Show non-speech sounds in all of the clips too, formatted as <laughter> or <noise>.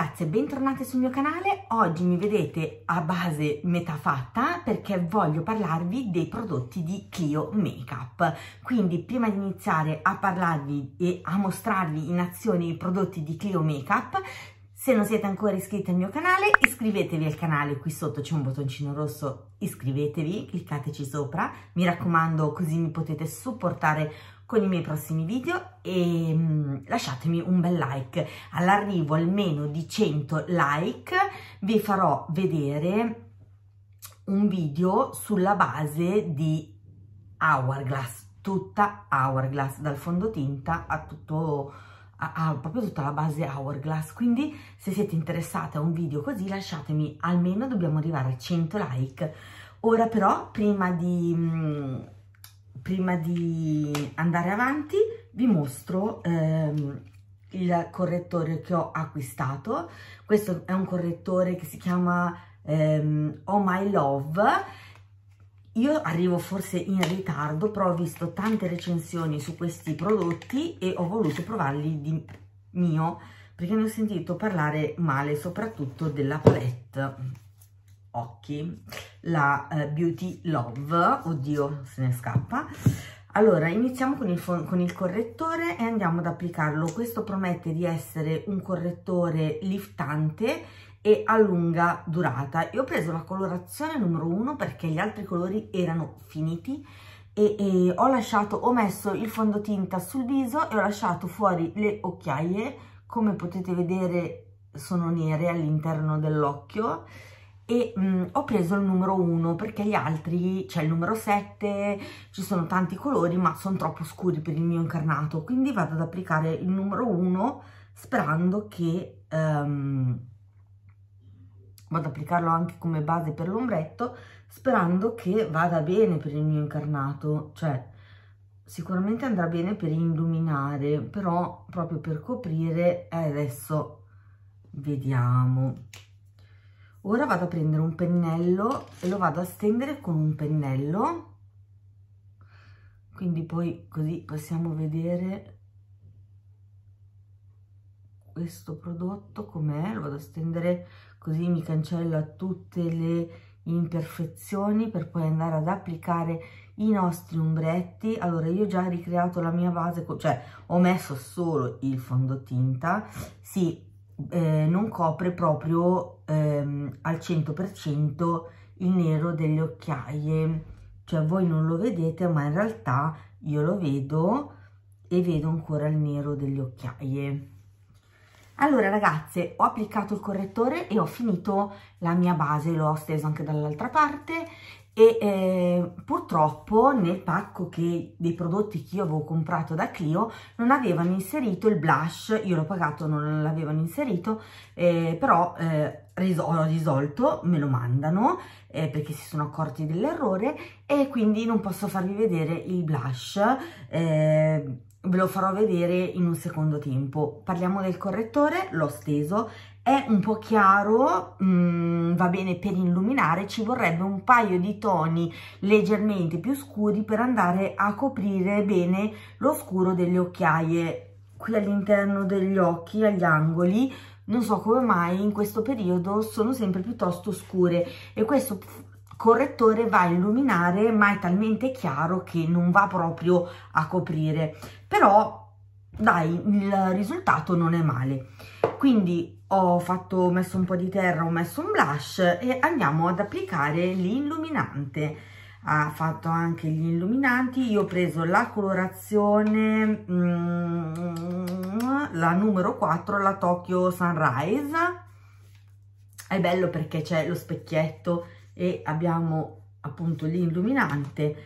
ragazze, bentornate sul mio canale. Oggi mi vedete a base metà fatta perché voglio parlarvi dei prodotti di Clio Makeup. Quindi prima di iniziare a parlarvi e a mostrarvi in azione i prodotti di Clio Makeup, se non siete ancora iscritti al mio canale, iscrivetevi al canale, qui sotto c'è un bottoncino rosso, iscrivetevi, cliccateci sopra, mi raccomando così mi potete supportare con i miei prossimi video e mm, lasciatemi un bel like. All'arrivo almeno di 100 like vi farò vedere un video sulla base di Hourglass, tutta Hourglass, dal fondotinta a tutto... A, proprio tutta la base hourglass quindi se siete interessate a un video così lasciatemi almeno dobbiamo arrivare a 100 like ora però prima di mm, prima di andare avanti vi mostro ehm, il correttore che ho acquistato. Questo è un correttore che si chiama ehm, Oh My Love. Io arrivo forse in ritardo, però ho visto tante recensioni su questi prodotti e ho voluto provarli di mio, perché ne ho sentito parlare male, soprattutto della palette occhi, la eh, Beauty Love, oddio se ne scappa. Allora, iniziamo con il, con il, correttore e andiamo ad applicarlo. Questo promette di essere un correttore liftante e a lunga durata. Io ho preso la colorazione numero 1 perché gli altri colori erano finiti e, e ho lasciato, ho messo il fondotinta sul viso e ho lasciato fuori le occhiaie. Come potete vedere sono nere all'interno dell'occhio e mh, mm, ho preso il numero 1 perché gli altri, cioè il numero 7, ci sono tanti colori ma sono troppo scuri per il mio incarnato, quindi vado ad applicare il numero 1 sperando che um, vado ad applicarlo anche come base per l'ombretto sperando che vada bene per il mio incarnato, cioè sicuramente andrà bene per illuminare, però proprio per coprire eh, adesso vediamo ora vado a prendere un pennello e lo vado a stendere con un pennello quindi poi così possiamo vedere questo prodotto com'è lo vado a stendere così mi cancella tutte le imperfezioni per poi andare ad applicare i nostri ombretti allora io ho già ricreato la mia base cioè ho messo solo il fondotinta sì eh, non copre proprio ehm, al 100% il nero delle occhiaie cioè voi non lo vedete ma in realtà io lo vedo e vedo ancora il nero delle occhiaie allora ragazze ho applicato il correttore e ho finito la mia base l'ho steso anche dall'altra parte e eh, purtroppo nel pacco che, dei prodotti che io avevo comprato da Clio non avevano inserito il blush, io l'ho pagato, non l'avevano inserito, eh, però eh, ho risolto, me lo mandano eh, perché si sono accorti dell'errore e quindi non posso farvi vedere il blush, eh, ve lo farò vedere in un secondo tempo. Parliamo del correttore, l'ho steso, è un po' chiaro, mm, va bene per illuminare, ci vorrebbe un paio di toni leggermente più scuri per andare a coprire bene lo scuro delle occhiaie qui all'interno degli occhi, agli angoli, non so come mai in questo periodo sono sempre piuttosto scure e questo correttore va a illuminare ma è talmente chiaro che non va proprio a coprire però dai il risultato non è male quindi ho, fatto, ho messo un po' di terra, ho messo un blush e andiamo ad applicare l'illuminante. Ha fatto anche gli illuminanti, io ho preso la colorazione, mm, la numero 4, la Tokyo Sunrise. È bello perché c'è lo specchietto e abbiamo appunto l'illuminante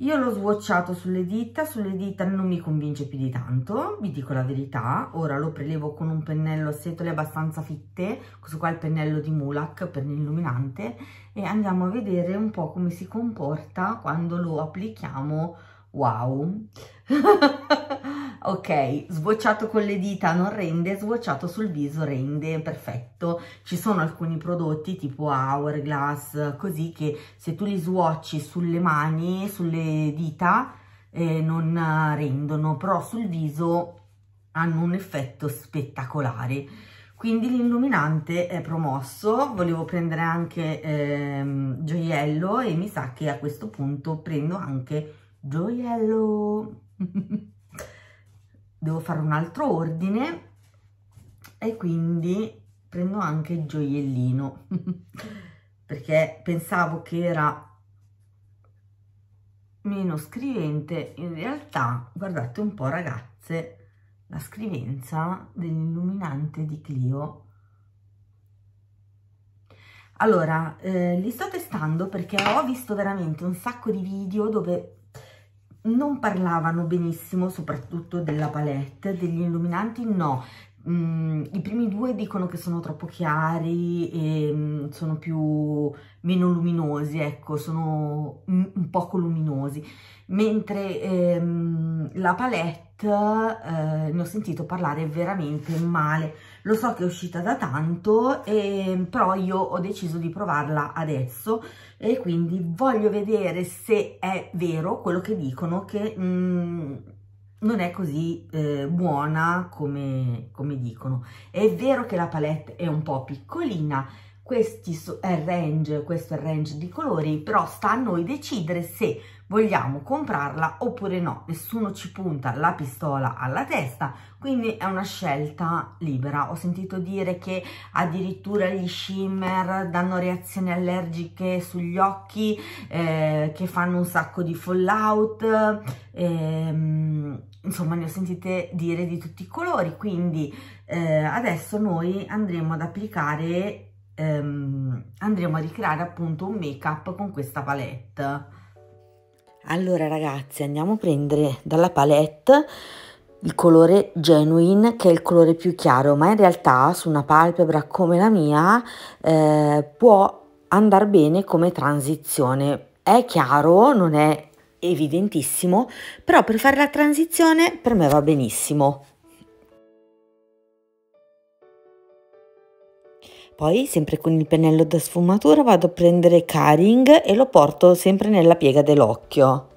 io l'ho swatchato sulle dita, sulle dita non mi convince più di tanto, vi dico la verità. Ora lo prelevo con un pennello a setole abbastanza fitte, questo qua è il pennello di Mulak per l'illuminante, e andiamo a vedere un po' come si comporta quando lo applichiamo. Wow! <laughs> ok, sbocciato con le dita non rende, sbocciato sul viso rende, perfetto. Ci sono alcuni prodotti tipo Hourglass, così che se tu li swatchi sulle mani, sulle dita, eh, non eh, rendono, però sul viso hanno un effetto spettacolare. Quindi l'illuminante è promosso, volevo prendere anche ehm, gioiello e mi sa che a questo punto prendo anche gioiello. <laughs> devo fare un altro ordine e quindi prendo anche il gioiellino <laughs> perché pensavo che era meno scrivente in realtà guardate un po ragazze la scrivenza dell'illuminante di Clio allora eh, li sto testando perché ho visto veramente un sacco di video dove non parlavano benissimo soprattutto della palette, degli illuminanti no, Mm, I primi due dicono che sono troppo chiari e mm, sono più meno luminosi, ecco, sono un poco luminosi, mentre ehm, la palette eh, ne ho sentito parlare veramente male. Lo so che è uscita da tanto, eh, però io ho deciso di provarla adesso e quindi voglio vedere se è vero quello che dicono che... Mm, non è così eh, buona come, come, dicono. È vero che la palette è un po' piccolina, questi so, range, questo è il range di colori, però sta a noi decidere se vogliamo comprarla oppure no. Nessuno ci punta la pistola alla testa, quindi è una scelta libera. Ho sentito dire che addirittura gli shimmer danno reazioni allergiche sugli occhi, eh, che fanno un sacco di fallout, ehm, insomma ne ho sentite dire di tutti i colori, quindi eh, adesso noi andremo ad applicare, ehm, andremo a ricreare appunto un make up con questa palette. Allora ragazzi andiamo a prendere dalla palette il colore Genuine che è il colore più chiaro ma in realtà su una palpebra come la mia eh, può andare bene come transizione. È chiaro, non è evidentissimo, però per fare la transizione per me va benissimo. Poi sempre con il pennello da sfumatura vado a prendere Caring e lo porto sempre nella piega dell'occhio.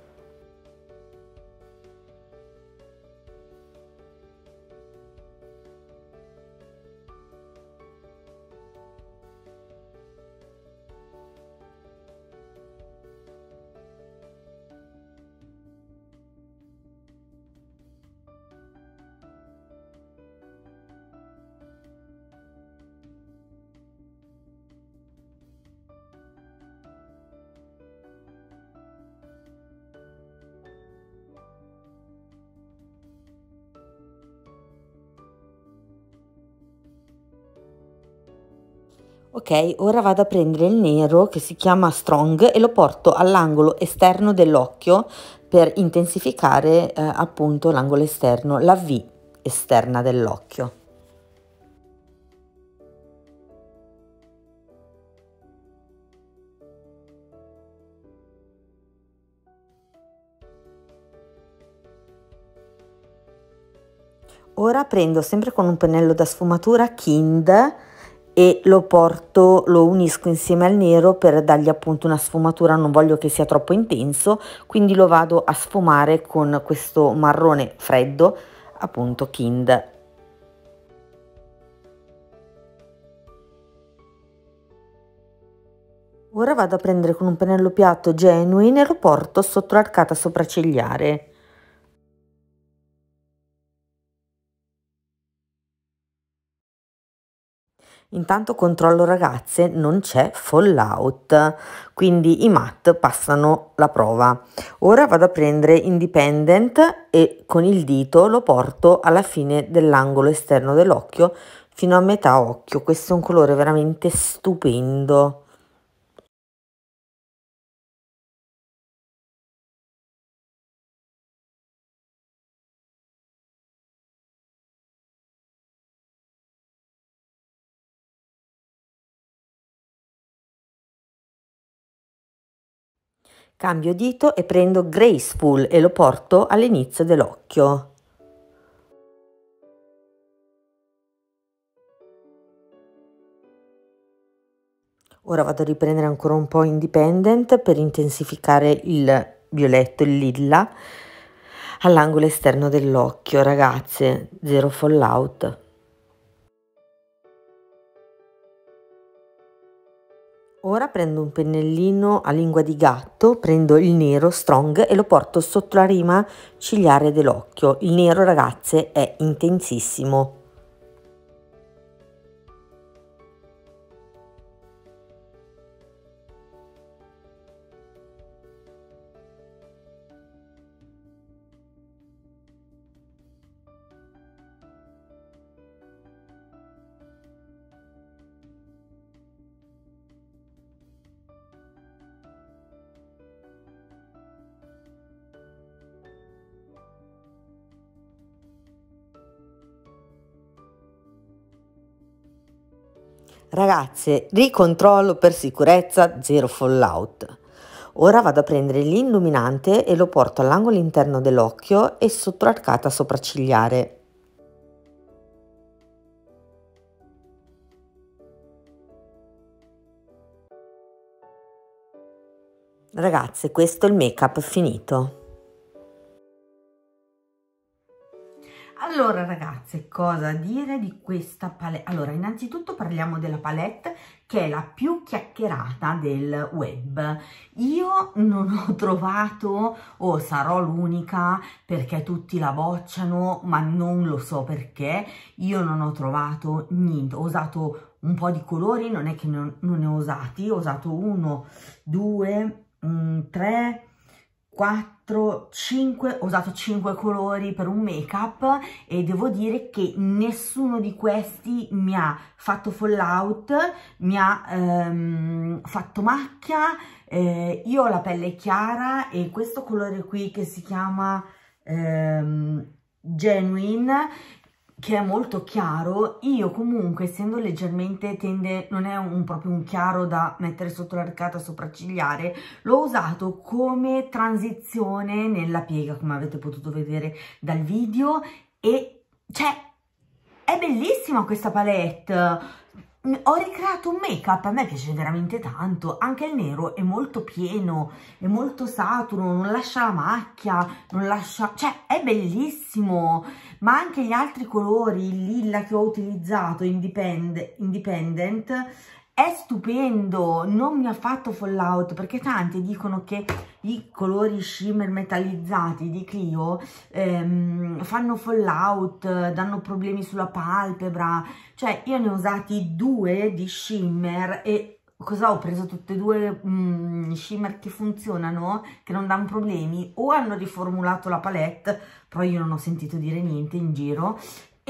Ok, ora vado a prendere il nero che si chiama Strong e lo porto all'angolo esterno dell'occhio per intensificare eh, appunto l'angolo esterno, la V esterna dell'occhio. Ora prendo sempre con un pennello da sfumatura Kind e lo porto, lo unisco insieme al nero per dargli appunto una sfumatura, non voglio che sia troppo intenso, quindi lo vado a sfumare con questo marrone freddo, appunto kind. Ora vado a prendere con un pennello piatto genuine e lo porto sotto l'arcata sopraccigliare. Intanto controllo ragazze, non c'è fallout, quindi i mat passano la prova. Ora vado a prendere independent e con il dito lo porto alla fine dell'angolo esterno dell'occhio fino a metà occhio. Questo è un colore veramente stupendo. Cambio dito e prendo Graceful e lo porto all'inizio dell'occhio. Ora vado a riprendere ancora un po' Independent per intensificare il violetto, il lilla, all'angolo esterno dell'occhio, ragazze, zero fallout. Ora prendo un pennellino a lingua di gatto, prendo il nero strong e lo porto sotto la rima cigliare dell'occhio. Il nero ragazze è intensissimo. Ragazze, ricontrollo per sicurezza, zero fallout. Ora vado a prendere l'illuminante e lo porto all'angolo interno dell'occhio e sotto l'arcata sopraccigliare. Ragazze, questo è il make up finito. Allora ragazze, cosa dire di questa palette? Allora, innanzitutto parliamo della palette che è la più chiacchierata del web. Io non <laughs> ho trovato, o oh, sarò l'unica perché tutti la bocciano, ma non lo so perché, io non ho trovato niente, ho usato un po' di colori, non è che non, non ne ho usati, ho usato uno, due, mh, mm, tre, 4, 5, ho usato 5 colori per un make up e devo dire che nessuno di questi mi ha fatto fallout, mi ha ehm, fatto macchia, eh, io ho la pelle chiara e questo colore qui che si chiama ehm, Genuine che è molto chiaro, io comunque, essendo leggermente tende, non è un, proprio un chiaro da mettere sotto l'arcata sopraccigliare, l'ho usato come transizione nella piega, come avete potuto vedere dal video, e cioè, è bellissima questa palette, ho ricreato un make up, a me piace veramente tanto, anche il nero è molto pieno, è molto saturo, non lascia la macchia, non lascia, cioè è bellissimo, ma anche gli altri colori, il lilla che ho utilizzato, independent, independent è stupendo, non mi ha fatto fallout perché tanti dicono che i colori shimmer metallizzati di Clio ehm, fanno fallout, danno problemi sulla palpebra, cioè io ne ho usati due di shimmer e cosa ho preso tutte e due mm, shimmer che funzionano, che non danno problemi o hanno riformulato la palette, però io non ho sentito dire niente in giro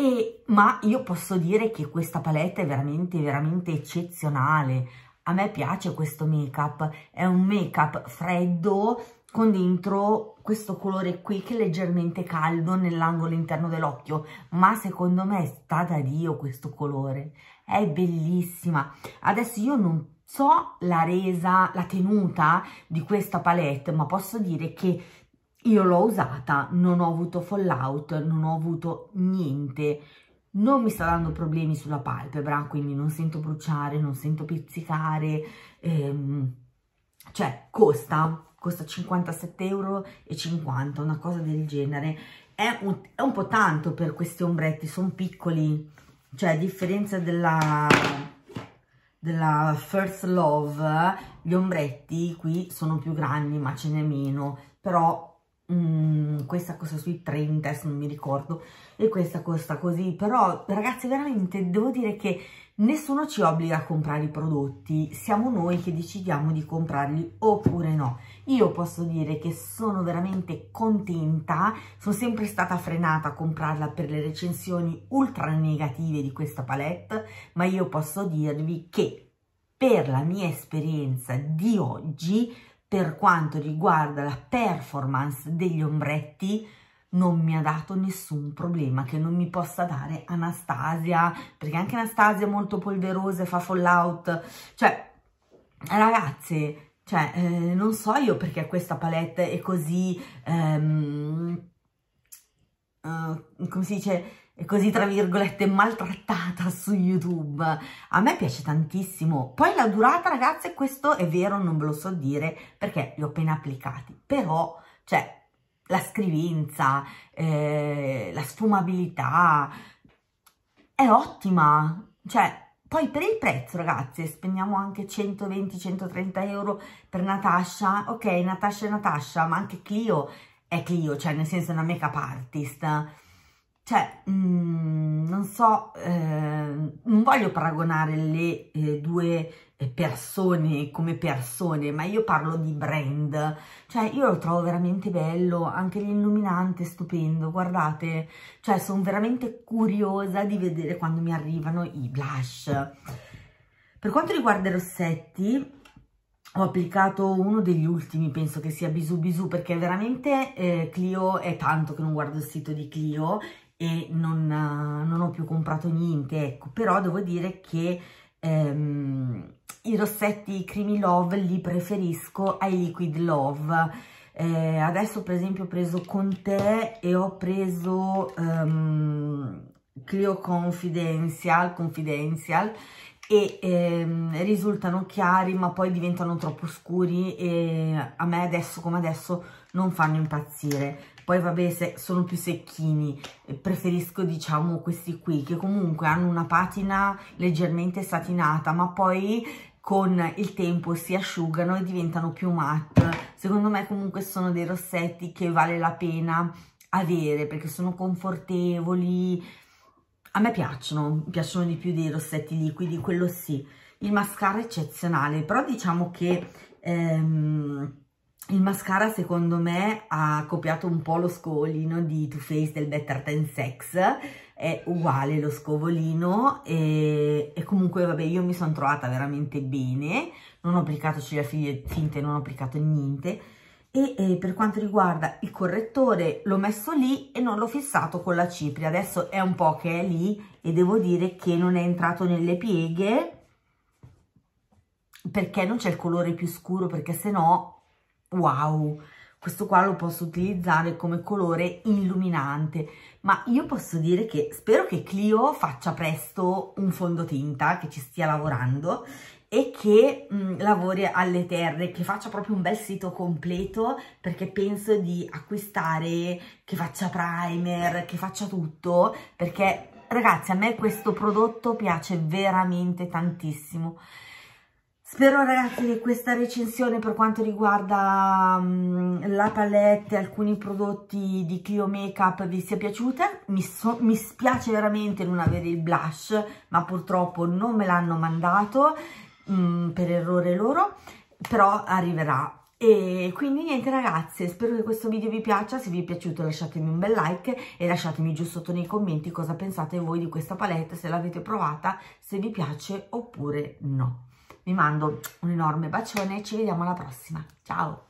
e, ma io posso dire che questa palette è veramente, veramente eccezionale. A me piace questo make-up, è un make-up freddo con dentro questo colore qui che è leggermente caldo nell'angolo interno dell'occhio, ma secondo me è stata Dio questo colore, è bellissima. Adesso io non so la resa, la tenuta di questa palette, ma posso dire che io l'ho usata, non ho avuto fallout, non ho avuto niente, non mi sta dando problemi sulla palpebra, quindi non sento bruciare, non sento pizzicare, ehm, cioè costa, costa 57,50 euro, una cosa del genere, è un, è un po' tanto per questi ombretti, sono piccoli, cioè a differenza della, della First Love, gli ombretti qui sono più grandi ma ce n'è meno, però Mm, questa costa sui 30, se non mi ricordo, e questa costa così, però ragazzi veramente devo dire che nessuno ci obbliga a comprare i prodotti, siamo noi che decidiamo di comprarli oppure no. Io posso dire che sono veramente contenta, sono sempre stata frenata a comprarla per le recensioni ultra negative di questa palette, ma io posso dirvi che per la mia esperienza di oggi per quanto riguarda la performance degli ombretti non mi ha dato nessun problema che non mi possa dare Anastasia perché anche Anastasia è molto polverosa e fa fallout cioè ragazze cioè eh, non so io perché questa palette è così ehm, eh, come si dice, eh, così tra virgolette maltrattata su YouTube. A me piace tantissimo. Poi la durata, ragazze, questo è vero, non ve lo so dire perché li ho appena applicati, però, cioè, la scrivenza, eh, la sfumabilità è ottima. Cioè, poi per il prezzo, ragazzi, spendiamo anche 120-130 euro per Natasha. Ok, Natasha Natasha, ma anche Clio è che io, cioè nel senso è una make-up artist, cioè mh, mm, non so, eh, non voglio paragonare le eh, due persone come persone, ma io parlo di brand, cioè io lo trovo veramente bello, anche l'illuminante stupendo, guardate, cioè sono veramente curiosa di vedere quando mi arrivano i blush. Per quanto riguarda i rossetti, ho applicato uno degli ultimi, penso che sia Bisu Bisu, perché veramente eh, Clio è tanto che non guardo il sito di Clio e non, eh, non ho più comprato niente, ecco, però devo dire che ehm, i rossetti Creamy Love li preferisco ai Liquid Love. Eh, adesso per esempio ho preso con te e ho preso um, Clio Confidential, Confidential e ehm, risultano chiari ma poi diventano troppo scuri e a me adesso come adesso non fanno impazzire poi vabbè se sono più secchini eh, preferisco diciamo questi qui che comunque hanno una patina leggermente satinata ma poi con il tempo si asciugano e diventano più matte secondo me comunque sono dei rossetti che vale la pena avere perché sono confortevoli a me piacciono, piacciono di più dei rossetti liquidi, quello sì. Il mascara è eccezionale, però diciamo che ehm, il mascara secondo me ha copiato un po' lo scovolino di Too Faced del Better Than Sex, è uguale lo scovolino e, e comunque vabbè io mi sono trovata veramente bene, non ho applicato ciglia finte, non ho applicato niente, e eh, per quanto riguarda il correttore l'ho messo lì e non l'ho fissato con la cipria adesso è un po' che è lì e devo dire che non è entrato nelle pieghe perché non c'è il colore più scuro perché se no wow questo qua lo posso utilizzare come colore illuminante ma io posso dire che spero che Clio faccia presto un fondotinta che ci stia lavorando e che mh, mm, lavori alle terre, che faccia proprio un bel sito completo perché penso di acquistare, che faccia primer, che faccia tutto perché ragazzi a me questo prodotto piace veramente tantissimo. Spero ragazzi che questa recensione per quanto riguarda um, la palette e alcuni prodotti di Clio Makeup vi sia piaciuta. Mi, so, mi, spiace veramente non avere il blush, ma purtroppo non me l'hanno mandato mh, mm, per errore loro, però arriverà. E quindi niente ragazze, spero che questo video vi piaccia, se vi è piaciuto lasciatemi un bel like e lasciatemi giù sotto nei commenti cosa pensate voi di questa palette, se l'avete provata, se vi piace oppure no. Vi mando un enorme bacione e ci vediamo alla prossima, ciao!